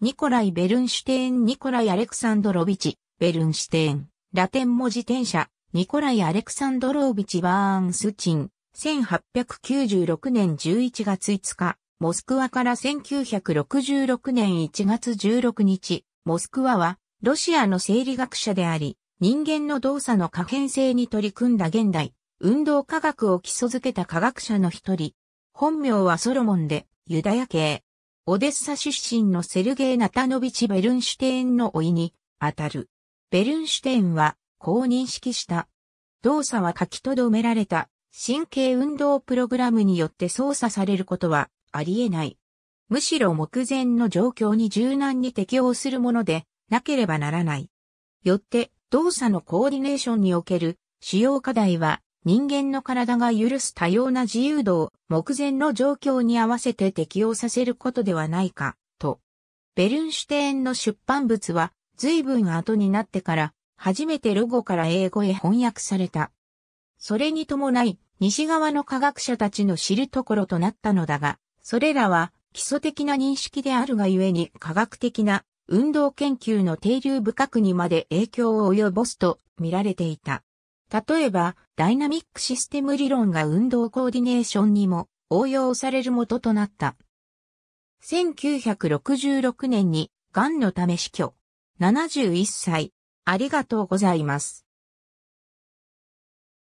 ニコライ・ベルンシュテーン・ニコライ・アレクサンドロビチ、ベルンシュテーン、ラテン文字転写、ニコライ・アレクサンドロービチ・バーンスチン、1896年11月5日、モスクワから1966年1月16日、モスクワは、ロシアの生理学者であり、人間の動作の可変性に取り組んだ現代、運動科学を基礎づけた科学者の一人。本名はソロモンで、ユダヤ系。オデッサ出身のセルゲイ・ナタノビチ・ベルンシュテーンの老いに、あたる。ベルンシュテーンは、こう認識した。動作は書き留められた神経運動プログラムによって操作されることはあり得ない。むしろ目前の状況に柔軟に適応するものでなければならない。よって動作のコーディネーションにおける主要課題は人間の体が許す多様な自由度を目前の状況に合わせて適用させることではないか、と。ベルンシュテーンの出版物は随分後になってから初めてロゴから英語へ翻訳された。それに伴い西側の科学者たちの知るところとなったのだが、それらは基礎的な認識であるがゆえに科学的な運動研究の定流深くにまで影響を及ぼすと見られていた。例えば、ダイナミックシステム理論が運動コーディネーションにも応用される元となった。1966年に、癌のため死去。71歳。ありがとうございます。